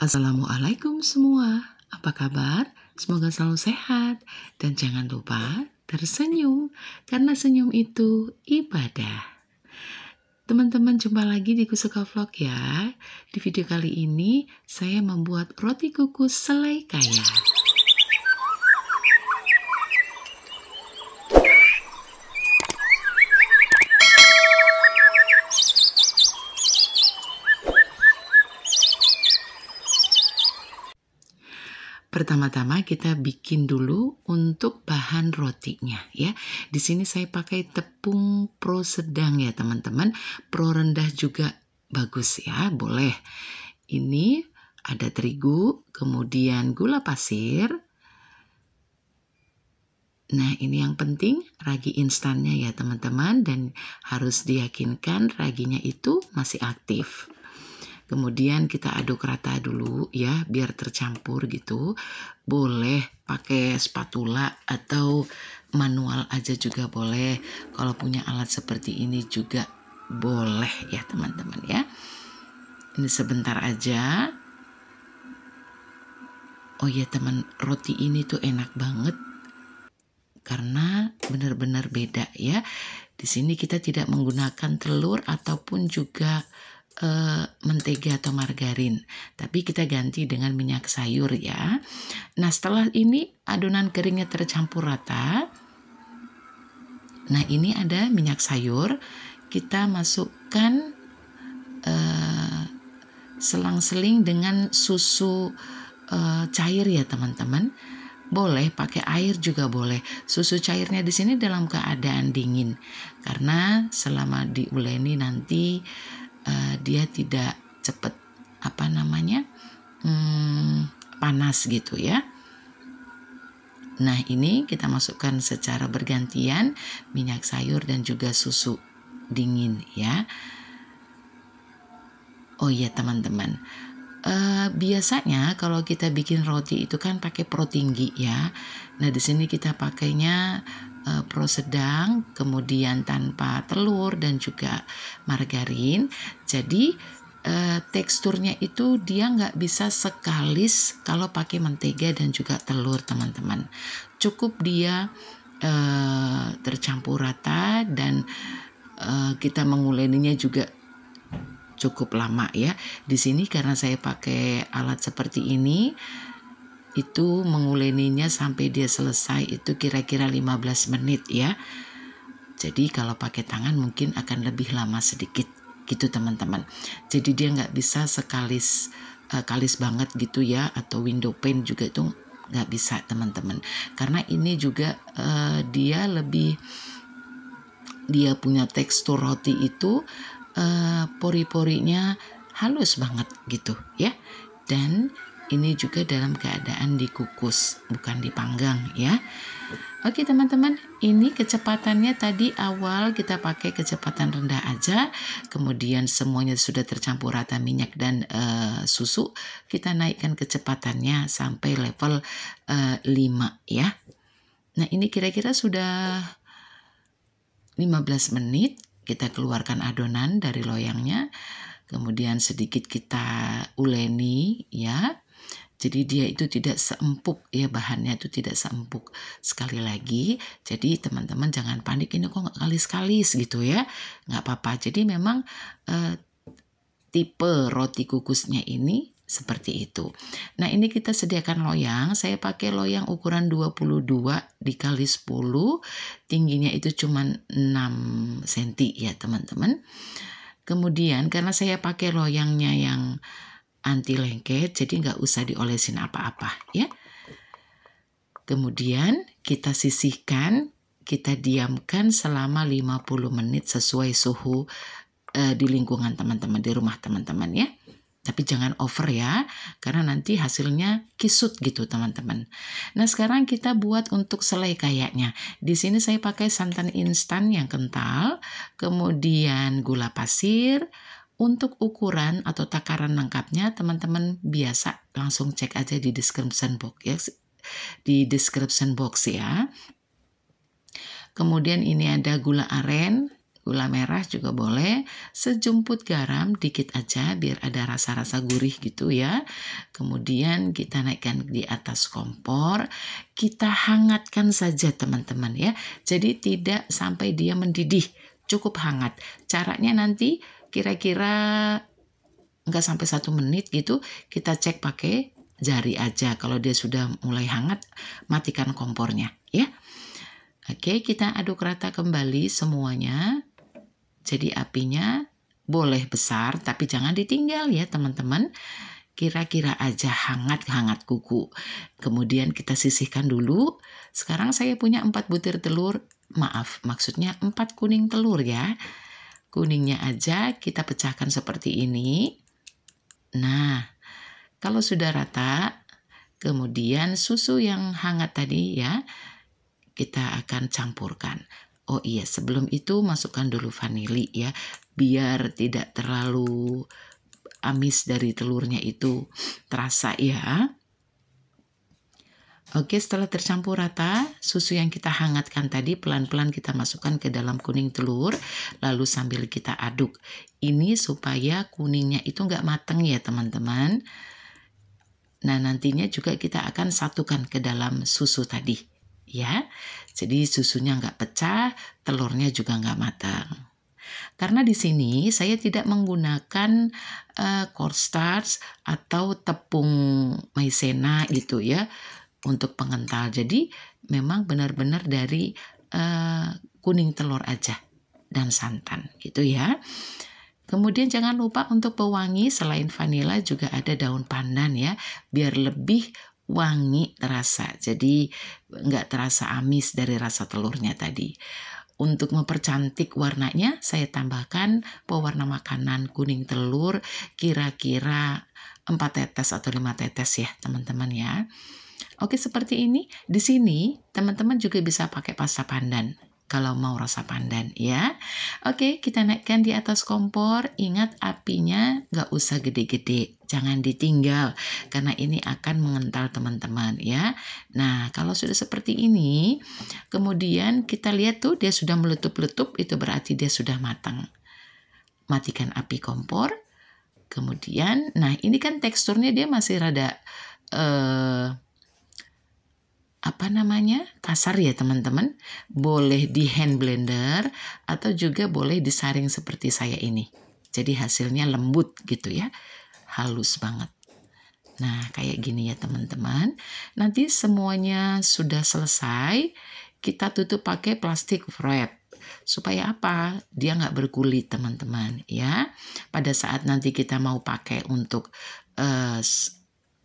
Assalamualaikum semua, apa kabar? Semoga selalu sehat dan jangan lupa tersenyum karena senyum itu ibadah. Teman-teman jumpa lagi di Kusuka Vlog ya. Di video kali ini saya membuat roti kukus selai kaya. Pertama-tama kita bikin dulu untuk bahan rotinya ya. Di sini saya pakai tepung pro sedang ya teman-teman. Pro rendah juga bagus ya, boleh. Ini ada terigu, kemudian gula pasir. Nah, ini yang penting ragi instannya ya teman-teman dan harus diyakinkan raginya itu masih aktif. Kemudian kita aduk rata dulu ya biar tercampur gitu. Boleh pakai spatula atau manual aja juga boleh. Kalau punya alat seperti ini juga boleh ya teman-teman ya. Ini sebentar aja. Oh ya teman, roti ini tuh enak banget karena benar-benar beda ya. Di sini kita tidak menggunakan telur ataupun juga uh, mentega atau margarin, tapi kita ganti dengan minyak sayur ya. Nah, setelah ini adonan keringnya tercampur rata. Nah, ini ada minyak sayur, kita masukkan eh, selang-seling dengan susu uh, cair ya, teman-teman. Boleh pakai air juga boleh. Susu cairnya di sini dalam keadaan dingin karena selama diuleni nanti uh, dia tidak cepat apa namanya hmm, panas gitu ya. Nah ini kita masukkan secara bergantian minyak sayur dan juga susu dingin ya. Oh iya teman-teman, uh, biasanya kalau kita bikin roti itu kan pakai protein tinggi ya. Nah di sini kita pakainya e, prosedang, kemudian tanpa telur dan juga margarin. Jadi e, teksturnya itu dia nggak bisa sekalis kalau pakai mentega dan juga telur teman-teman. Cukup dia e, tercampur rata dan e, kita menguleninya juga cukup lama ya. Di sini karena saya pakai alat seperti ini itu menguleninya sampai dia selesai itu kira-kira 15 menit ya. Jadi kalau pakai tangan mungkin akan lebih lama sedikit gitu teman-teman. Jadi dia nggak bisa sekalis uh, kalis banget gitu ya atau window pane juga itu nggak bisa teman-teman. Karena ini juga uh, dia lebih dia punya tekstur roti itu uh, pori-porinya halus banget gitu ya. Dan ini juga dalam keadaan dikukus, bukan dipanggang ya. Oke teman-teman, ini kecepatannya tadi awal kita pakai kecepatan rendah aja, kemudian semuanya sudah tercampur rata minyak dan uh, susu, kita naikkan kecepatannya sampai level uh, eh, 5 ya. Nah ini kira-kira sudah 15 menit, kita keluarkan adonan dari loyangnya, kemudian sedikit kita uleni ya jadi dia itu tidak seempuk ya bahannya itu tidak seempuk. Sekali lagi, jadi teman-teman jangan panik ini kok nggak kalis-kalis gitu ya. Nggak apa-apa. Jadi memang eh, tipe roti kukusnya ini seperti itu. Nah ini kita sediakan loyang, saya pakai loyang ukuran 22 dikali 10, tingginya itu cuma 6 cm ya teman-teman. Kemudian karena saya pakai loyangnya yang anti lengket, jadi nggak usah diolesin apa-apa ya. Kemudian kita sisihkan, kita diamkan selama 50 menit sesuai suhu eh, di lingkungan teman-teman, di rumah teman-teman ya. Tapi jangan over ya, karena nanti hasilnya kisut gitu teman-teman. Nah sekarang kita buat untuk selai kayaknya. Di sini saya pakai santan instan yang kental, kemudian gula pasir, untuk ukuran atau takaran lengkapnya, teman-teman biasa langsung cek aja di description box ya. Di description box ya. Kemudian ini ada gula aren, gula merah juga boleh, sejumput garam dikit aja biar ada rasa-rasa gurih gitu ya. Kemudian kita naikkan di atas kompor, kita hangatkan saja teman-teman ya. Jadi tidak sampai dia mendidih, cukup hangat. Caranya nanti kira-kira enggak sampai satu menit gitu kita cek pakai jari aja kalau dia sudah mulai hangat matikan kompornya ya oke kita aduk rata kembali semuanya jadi apinya boleh besar tapi jangan ditinggal ya teman-teman kira-kira aja hangat-hangat kuku. Kemudian kita sisihkan dulu. Sekarang saya punya empat butir telur. Maaf, maksudnya empat kuning telur ya. Kuningnya aja kita pecahkan seperti ini. Nah, kalau sudah rata, kemudian susu yang hangat tadi ya, kita akan campurkan. Oh iya, sebelum itu masukkan dulu vanili ya, biar tidak terlalu amis dari telurnya itu terasa ya. Oke, setelah tercampur rata, susu yang kita hangatkan tadi pelan-pelan kita masukkan ke dalam kuning telur, lalu sambil kita aduk. Ini supaya kuningnya itu nggak mateng ya teman-teman. Nah, nantinya juga kita akan satukan ke dalam susu tadi. Ya, jadi susunya nggak pecah, telurnya juga nggak matang. Karena di sini saya tidak menggunakan uh, cornstarch atau tepung maizena gitu ya untuk pengental. Jadi memang benar-benar dari uh, kuning telur aja dan santan gitu ya. Kemudian jangan lupa untuk pewangi selain vanila juga ada daun pandan ya biar lebih wangi terasa. Jadi nggak terasa amis dari rasa telurnya tadi. Untuk mempercantik warnanya, saya tambahkan pewarna makanan kuning telur kira-kira 4 tetes atau 5 tetes ya teman-teman ya. Oke, seperti ini. Di sini teman-teman juga bisa pakai pasta pandan kalau mau rasa pandan ya. Oke, kita naikkan di atas kompor. Ingat apinya nggak usah gede-gede, jangan ditinggal karena ini akan mengental teman-teman ya. Nah, kalau sudah seperti ini, kemudian kita lihat tuh dia sudah meletup-letup, itu berarti dia sudah matang. Matikan api kompor. Kemudian, nah ini kan teksturnya dia masih rada uh, apa namanya kasar ya teman-teman boleh di hand blender atau juga boleh disaring seperti saya ini jadi hasilnya lembut gitu ya halus banget nah kayak gini ya teman-teman nanti semuanya sudah selesai kita tutup pakai plastik wrap supaya apa dia nggak berkulit teman-teman ya pada saat nanti kita mau pakai untuk uh,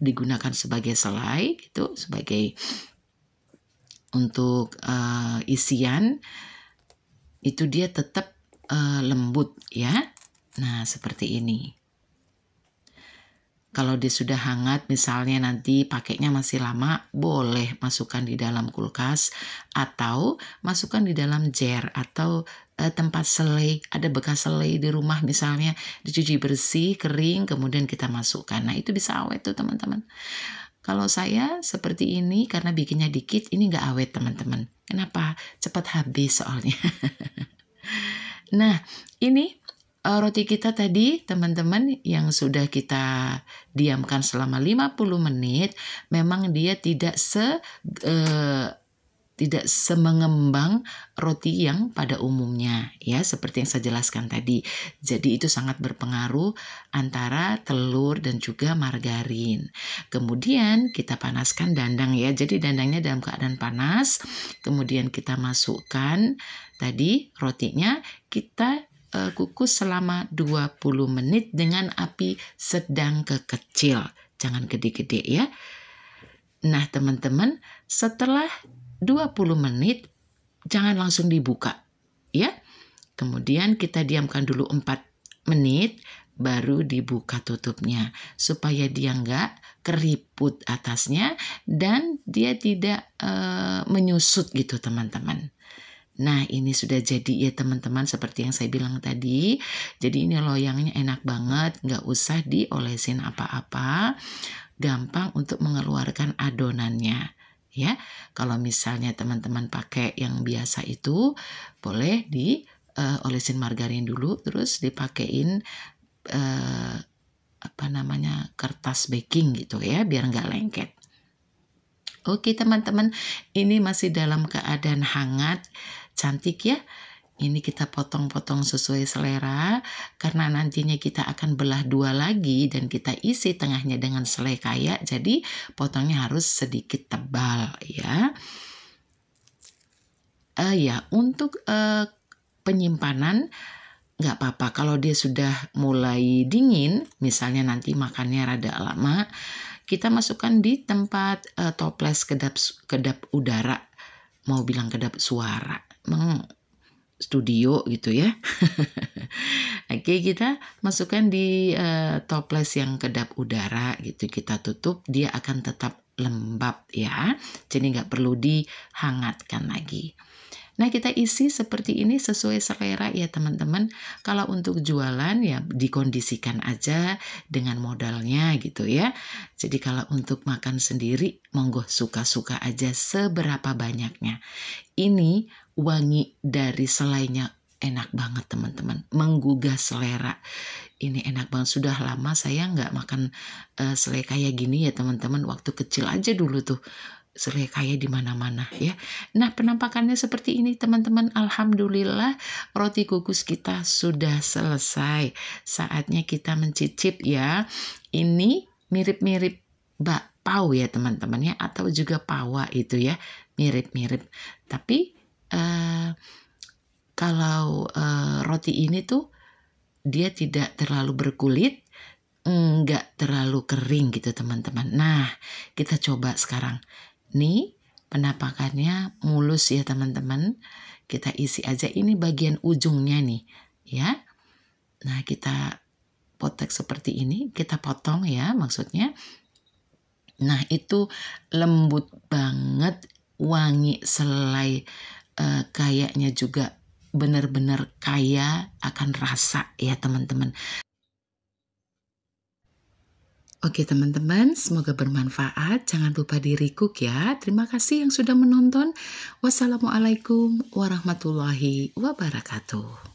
digunakan sebagai selai gitu sebagai untuk uh, isian itu dia tetap uh, lembut ya. Nah, seperti ini. Kalau dia sudah hangat misalnya nanti pakainya masih lama, boleh masukkan di dalam kulkas atau masukkan di dalam jar atau uh, tempat selai, ada bekas selai di rumah misalnya, dicuci bersih, kering, kemudian kita masukkan. Nah, itu bisa awet tuh teman-teman. Kalau saya seperti ini karena bikinnya dikit, ini nggak awet teman-teman. Kenapa? Cepat habis soalnya. nah, ini eh, roti kita tadi teman-teman yang sudah kita diamkan selama 50 menit, memang dia tidak se... Uh, tidak semengembang roti yang pada umumnya ya seperti yang saya jelaskan tadi. Jadi itu sangat berpengaruh antara telur dan juga margarin. Kemudian kita panaskan dandang ya. Jadi dandangnya dalam keadaan panas, kemudian kita masukkan tadi rotinya, kita uh, kukus selama 20 menit dengan api sedang ke kecil. Jangan gede-gede ya. Nah, teman-teman, setelah 20 menit jangan langsung dibuka ya. Kemudian kita diamkan dulu 4 menit baru dibuka tutupnya supaya dia nggak keriput atasnya dan dia tidak e, menyusut gitu teman-teman. Nah ini sudah jadi ya teman-teman seperti yang saya bilang tadi. Jadi ini loyangnya enak banget nggak usah diolesin apa-apa gampang untuk mengeluarkan adonannya ya. Kalau misalnya teman-teman pakai yang biasa itu boleh di uh, olesin margarin dulu terus dipakein uh, apa namanya kertas baking gitu ya biar nggak lengket. Oke teman-teman, ini masih dalam keadaan hangat, cantik ya ini kita potong-potong sesuai selera karena nantinya kita akan belah dua lagi dan kita isi tengahnya dengan selai kaya jadi potongnya harus sedikit tebal ya uh, ya untuk uh, penyimpanan nggak apa-apa kalau dia sudah mulai dingin misalnya nanti makannya rada lama kita masukkan di tempat uh, toples kedap kedap udara mau bilang kedap suara hmm studio gitu ya. Oke, kita masukkan di uh, toples yang kedap udara gitu. Kita tutup, dia akan tetap lembab ya. Jadi nggak perlu dihangatkan lagi. Nah, kita isi seperti ini sesuai selera ya teman-teman. Kalau untuk jualan ya dikondisikan aja dengan modalnya gitu ya. Jadi kalau untuk makan sendiri monggo suka-suka aja seberapa banyaknya. Ini wangi dari selainya enak banget teman-teman menggugah selera ini enak banget sudah lama saya nggak makan uh, selai kayak gini ya teman-teman waktu kecil aja dulu tuh selai kaya di mana-mana ya. Nah penampakannya seperti ini teman-teman. Alhamdulillah roti kukus kita sudah selesai. Saatnya kita mencicip ya. Ini mirip-mirip bakpao ya teman-teman ya. Atau juga pawa itu ya. Mirip-mirip. Tapi Eh, kalau uh, roti ini tuh dia tidak terlalu berkulit, nggak terlalu kering gitu teman-teman. Nah, kita coba sekarang. Nih, penampakannya mulus ya teman-teman. Kita isi aja ini bagian ujungnya nih, ya. Nah, kita potek seperti ini, kita potong ya maksudnya. Nah, itu lembut banget, wangi selai uh, kayaknya juga benar-benar kaya akan rasa ya teman-teman. Oke teman-teman, semoga bermanfaat. Jangan lupa di recook ya. Terima kasih yang sudah menonton. Wassalamualaikum warahmatullahi wabarakatuh.